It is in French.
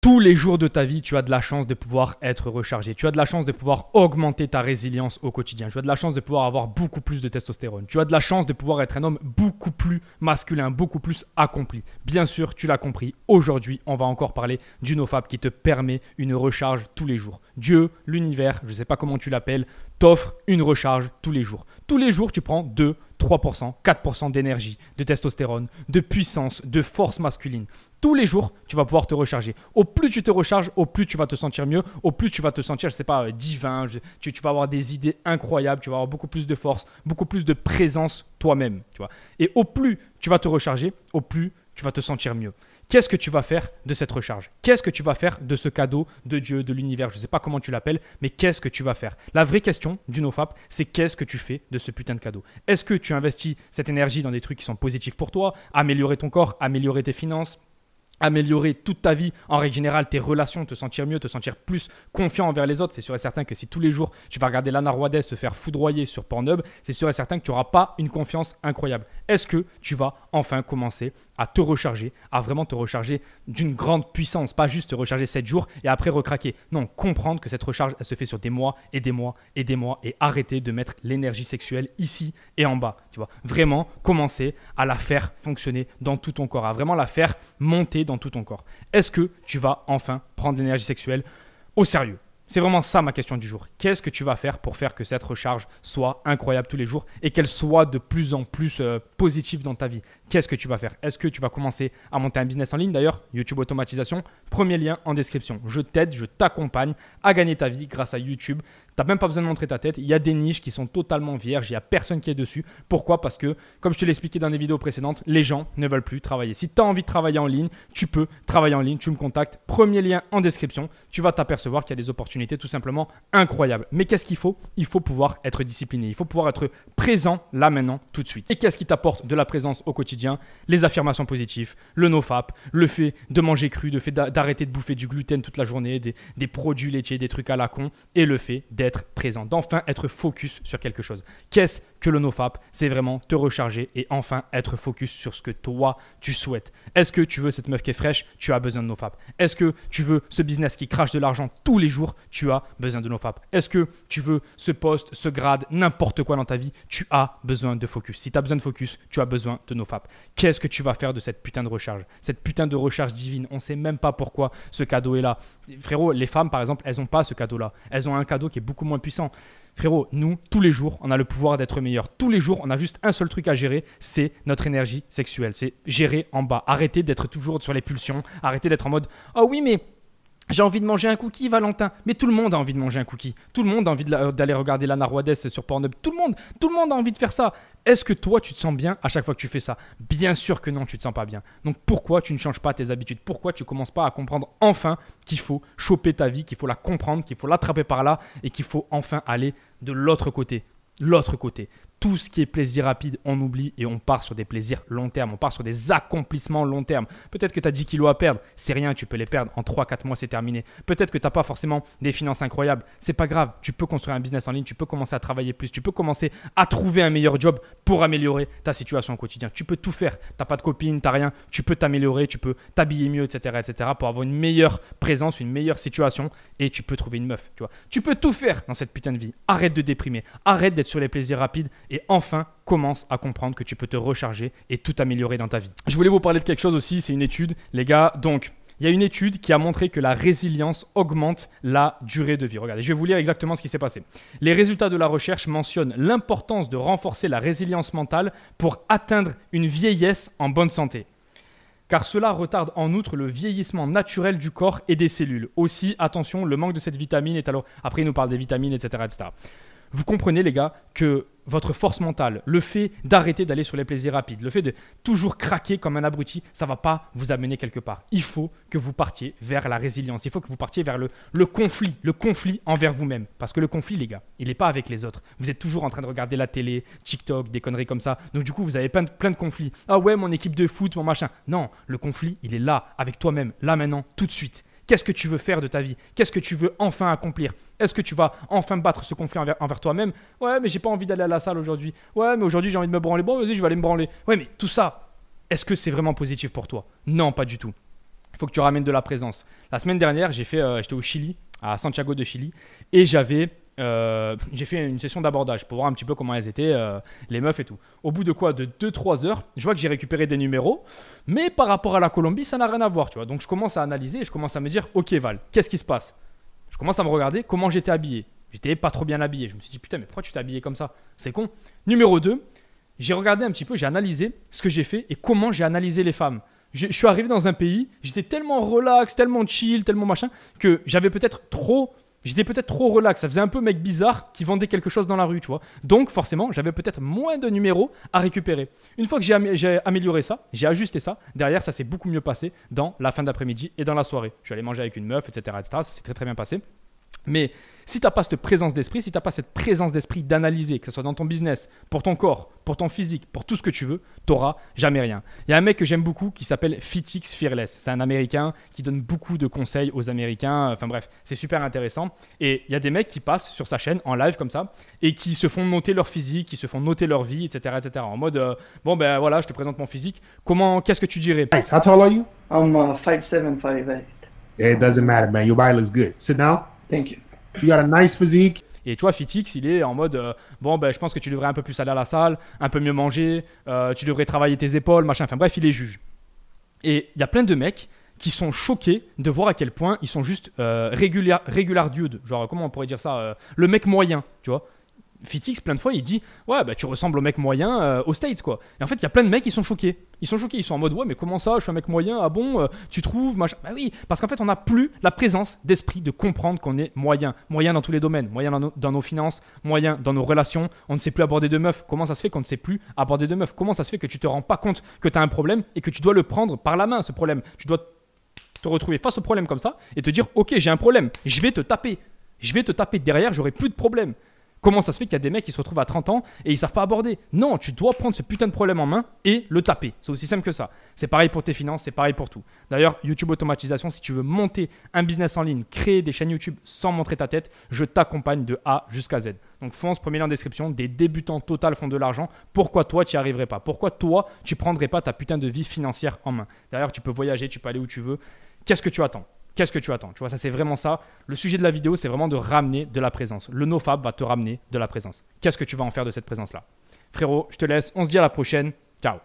tous les jours de ta vie, tu as de la chance de pouvoir être rechargé. Tu as de la chance de pouvoir augmenter ta résilience au quotidien. Tu as de la chance de pouvoir avoir beaucoup plus de testostérone. Tu as de la chance de pouvoir être un homme beaucoup plus masculin, beaucoup plus accompli. Bien sûr, tu l'as compris. Aujourd'hui, on va encore parler d'une nofap qui te permet une recharge tous les jours. Dieu, l'univers, je ne sais pas comment tu l'appelles, t'offre une recharge tous les jours. Tous les jours, tu prends 2, 3%, 4% d'énergie, de testostérone, de puissance, de force masculine. Tous les jours, tu vas pouvoir te recharger. Au plus tu te recharges, au plus tu vas te sentir mieux, au plus tu vas te sentir, je sais pas, euh, divin, tu, tu, vas avoir des idées incroyables, tu vas avoir beaucoup plus de force, beaucoup plus de présence toi-même, tu vois. Et au plus tu vas te recharger, au plus tu vas te sentir mieux. Qu'est-ce que tu vas faire de cette recharge Qu'est-ce que tu vas faire de ce cadeau de Dieu, de l'univers Je ne sais pas comment tu l'appelles, mais qu'est-ce que tu vas faire La vraie question du nofap, c'est qu'est-ce que tu fais de ce putain de cadeau Est-ce que tu investis cette énergie dans des trucs qui sont positifs pour toi Améliorer ton corps, améliorer tes finances, améliorer toute ta vie, en règle générale, tes relations, te sentir mieux, te sentir plus confiant envers les autres. C'est sûr et certain que si tous les jours tu vas regarder Lana Roadet se faire foudroyer sur Pornhub, c'est sûr et certain que tu n'auras pas une confiance incroyable. Est-ce que tu vas enfin commencer à te recharger, à vraiment te recharger d'une grande puissance, pas juste te recharger 7 jours et après recraquer. Non, comprendre que cette recharge, elle se fait sur des mois et des mois et des mois et arrêter de mettre l'énergie sexuelle ici et en bas. Tu vois, vraiment commencer à la faire fonctionner dans tout ton corps, à vraiment la faire monter dans tout ton corps. Est-ce que tu vas enfin prendre l'énergie sexuelle au sérieux c'est vraiment ça ma question du jour. Qu'est-ce que tu vas faire pour faire que cette recharge soit incroyable tous les jours et qu'elle soit de plus en plus euh, positive dans ta vie Qu'est-ce que tu vas faire Est-ce que tu vas commencer à monter un business en ligne D'ailleurs, YouTube automatisation, premier lien en description. Je t'aide, je t'accompagne à gagner ta vie grâce à YouTube. T'as même pas besoin de montrer ta tête. Il y a des niches qui sont totalement vierges. Il n'y a personne qui est dessus. Pourquoi Parce que, comme je te l'ai expliqué dans des vidéos précédentes, les gens ne veulent plus travailler. Si tu as envie de travailler en ligne, tu peux travailler en ligne. Tu me contactes. Premier lien en description. Tu vas t'apercevoir qu'il y a des opportunités tout simplement incroyables. Mais qu'est-ce qu'il faut Il faut pouvoir être discipliné. Il faut pouvoir être présent là maintenant, tout de suite. Et qu'est-ce qui t'apporte de la présence au quotidien Les affirmations positives, le nofap, le fait de manger cru, le fait d'arrêter de bouffer du gluten toute la journée, des produits laitiers, des trucs à la con, et le fait d'être être présent, d'enfin être focus sur quelque chose. Qu'est-ce que le nofap C'est vraiment te recharger et enfin être focus sur ce que toi tu souhaites. Est-ce que tu veux cette meuf qui est fraîche Tu as besoin de nofap. Est-ce que tu veux ce business qui crache de l'argent tous les jours Tu as besoin de nofap. Est-ce que tu veux ce poste, ce grade, n'importe quoi dans ta vie Tu as besoin de focus. Si tu as besoin de focus, tu as besoin de nofap. Qu'est-ce que tu vas faire de cette putain de recharge Cette putain de recharge divine, on sait même pas pourquoi ce cadeau est là. Frérot, les femmes par exemple, elles n'ont pas ce cadeau-là. Elles ont un cadeau qui est beaucoup moins puissant. Frérot, nous, tous les jours, on a le pouvoir d'être meilleur. Tous les jours, on a juste un seul truc à gérer, c'est notre énergie sexuelle. C'est gérer en bas. Arrêtez d'être toujours sur les pulsions. Arrêtez d'être en mode oh oui, mais j'ai envie de manger un cookie, Valentin. Mais tout le monde a envie de manger un cookie. Tout le monde a envie d'aller regarder la Narwades sur Pornhub. Tout le monde, tout le monde a envie de faire ça. Est-ce que toi, tu te sens bien à chaque fois que tu fais ça Bien sûr que non, tu te sens pas bien. Donc pourquoi tu ne changes pas tes habitudes Pourquoi tu commences pas à comprendre enfin qu'il faut choper ta vie, qu'il faut la comprendre, qu'il faut l'attraper par là et qu'il faut enfin aller de l'autre côté L'autre côté tout ce qui est plaisir rapide, on oublie et on part sur des plaisirs long terme, on part sur des accomplissements long terme. Peut-être que tu as 10 kilos à perdre, c'est rien, tu peux les perdre en 3-4 mois, c'est terminé. Peut-être que tu n'as pas forcément des finances incroyables, c'est pas grave, tu peux construire un business en ligne, tu peux commencer à travailler plus, tu peux commencer à trouver un meilleur job pour améliorer ta situation au quotidien. Tu peux tout faire, Tu n'as pas de copine, t'as rien, tu peux t'améliorer, tu peux t'habiller mieux, etc., etc., pour avoir une meilleure présence, une meilleure situation et tu peux trouver une meuf, tu vois. Tu peux tout faire dans cette putain de vie. Arrête de déprimer, arrête d'être sur les plaisirs rapides et enfin commence à comprendre que tu peux te recharger et tout améliorer dans ta vie. Je voulais vous parler de quelque chose aussi, c'est une étude, les gars, donc... Il y a une étude qui a montré que la résilience augmente la durée de vie. Regardez, je vais vous lire exactement ce qui s'est passé. Les résultats de la recherche mentionnent l'importance de renforcer la résilience mentale pour atteindre une vieillesse en bonne santé car cela retarde en outre le vieillissement naturel du corps et des cellules. Aussi, attention, le manque de cette vitamine est alors... Après, il nous parle des vitamines, etc. etc. Vous comprenez, les gars, que votre force mentale, le fait d'arrêter d'aller sur les plaisirs rapides, le fait de toujours craquer comme un abruti, ça va pas vous amener quelque part. Il faut que vous partiez vers la résilience, il faut que vous partiez vers le, conflit, le conflit envers vous-même. Parce que le conflit, les gars, il n'est pas avec les autres. Vous êtes toujours en train de regarder la télé, TikTok, des conneries comme ça. Donc du coup, vous avez plein de conflits. Ah ouais, mon équipe de foot, mon machin. Non, le conflit, il est là, avec toi-même, là maintenant, tout de suite. Qu'est-ce que tu veux faire de ta vie Qu'est-ce que tu veux enfin accomplir Est-ce que tu vas enfin battre ce conflit envers, toi-même Ouais, mais j'ai pas envie d'aller à la salle aujourd'hui. Ouais, mais aujourd'hui j'ai envie de me branler. Bon, vas-y, je vais aller me branler. Ouais, mais tout ça, est-ce que c'est vraiment positif pour toi Non, pas du tout. Il faut que tu ramènes de la présence. La semaine dernière, j'ai fait, euh, j'étais au Chili, à Santiago de Chili, et j'avais euh, j'ai fait une session d'abordage pour voir un petit peu comment elles étaient, euh, les meufs et tout. Au bout de quoi De 2-3 heures, je vois que j'ai récupéré des numéros, mais par rapport à la Colombie, ça n'a rien à voir, tu vois. Donc je commence à analyser et je commence à me dire, ok Val, qu'est-ce qui se passe Je commence à me regarder comment j'étais habillé. J'étais pas trop bien habillé. Je me suis dit, putain, mais pourquoi tu t'es habillé comme ça C'est con. Numéro 2, j'ai regardé un petit peu, j'ai analysé ce que j'ai fait et comment j'ai analysé les femmes. Je, je suis arrivé dans un pays, j'étais tellement relax, tellement chill, tellement machin, que j'avais peut-être trop J'étais peut-être trop relax, ça faisait un peu mec bizarre qui vendait quelque chose dans la rue, tu vois. Donc forcément, j'avais peut-être moins de numéros à récupérer. Une fois que j'ai amélioré ça, j'ai ajusté ça, derrière ça s'est beaucoup mieux passé dans la fin d'après-midi et dans la soirée. Je suis allé manger avec une meuf, etc. etc. ça s'est très très bien passé. Mais si tu n'as pas cette présence d'esprit, si tu n'as pas cette présence d'esprit d'analyser, que ce soit dans ton business, pour ton corps, pour ton physique, pour tout ce que tu veux, tu n'auras jamais rien. Il y a un mec que j'aime beaucoup qui s'appelle Fitix Fearless. C'est un Américain qui donne beaucoup de conseils aux Américains. Enfin bref, c'est super intéressant. Et il y a des mecs qui passent sur sa chaîne en live comme ça et qui se font noter leur physique, qui se font noter leur vie, etc. etc. en mode, euh, bon ben voilà, je te présente mon physique. Comment, qu'est-ce que tu dirais How tall are you I'm 5'8". Uh, it doesn't matter, man. Your body looks good. Sit down. Thank you. nice physique. Et tu vois, Fitix, il est en mode euh, Bon, ben, je pense que tu devrais un peu plus aller à la salle, un peu mieux manger, euh, tu devrais travailler tes épaules, machin. Enfin bref, il les juge. Et il y a plein de mecs qui sont choqués de voir à quel point ils sont juste euh, régulier, regular dude. Genre, comment on pourrait dire ça euh, Le mec moyen, tu vois. Fitix, plein de fois, il dit Ouais, bah, tu ressembles au mec moyen euh, au aux States, quoi. Et en fait, il y a plein de mecs ils sont choqués. Ils sont choqués, ils sont en mode Ouais, mais comment ça Je suis un mec moyen, ah bon euh, Tu trouves machin. Bah oui, parce qu'en fait, on n'a plus la présence d'esprit de comprendre qu'on est moyen. Moyen dans tous les domaines, moyen dans, nos finances, moyen dans nos relations. On ne sait plus aborder de meufs. Comment ça se fait qu'on ne sait plus aborder de meufs Comment ça se fait que tu te rends pas compte que tu as un problème et que tu dois le prendre par la main, ce problème Tu dois te retrouver face au problème comme ça et te dire Ok, j'ai un problème, je vais te taper. Je vais te taper derrière, j'aurai plus de problème. Comment ça se fait qu'il y a des mecs qui se retrouvent à 30 ans et ils savent pas aborder Non, tu dois prendre ce putain de problème en main et le taper. C'est aussi simple que ça. C'est pareil pour tes finances, c'est pareil pour tout. D'ailleurs, YouTube automatisation, si tu veux monter un business en ligne, créer des chaînes YouTube sans montrer ta tête, je t'accompagne de A jusqu'à Z. Donc fonce, premier lien en description, des débutants total font de l'argent. Pourquoi toi tu n'y arriverais pas Pourquoi toi tu prendrais pas ta putain de vie financière en main D'ailleurs, tu peux voyager, tu peux aller où tu veux. Qu'est-ce que tu attends qu'est-ce que tu attends Tu vois, ça c'est vraiment ça. Le sujet de la vidéo, c'est vraiment de ramener de la présence. Le nofab va te ramener de la présence. Qu'est-ce que tu vas en faire de cette présence-là Frérot, je te laisse, on se dit à la prochaine. Ciao